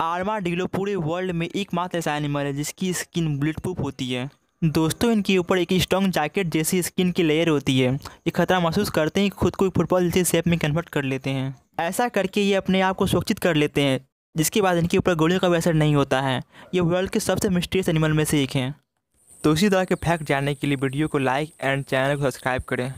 Arma डीलो पूरे world में एकमात्र ऐसा एनिमल है जिसकी स्किन बुलेट प्रूफ होती है दोस्तों इनके ऊपर एक स्ट्रॉन्ग जैकेट जैसी स्किन की लेयर होती है ये खतरा महसूस करते ही खुद को फुटबॉल जैसे शेप में कन्वर्ट कर लेते हैं ऐसा करके ये अपने आप को सुरक्षित कर लेते हैं जिसके बाद इनके ऊपर गोलियों का भी असर नहीं होता है ये वर्ल्ड के सबसे मिस्टीरियस एनिमल में से एक हैं तो इसी तरह के फैक्ट जानने के लिए वीडियो को लाइक एंड चैनल को सब्सक्राइब करें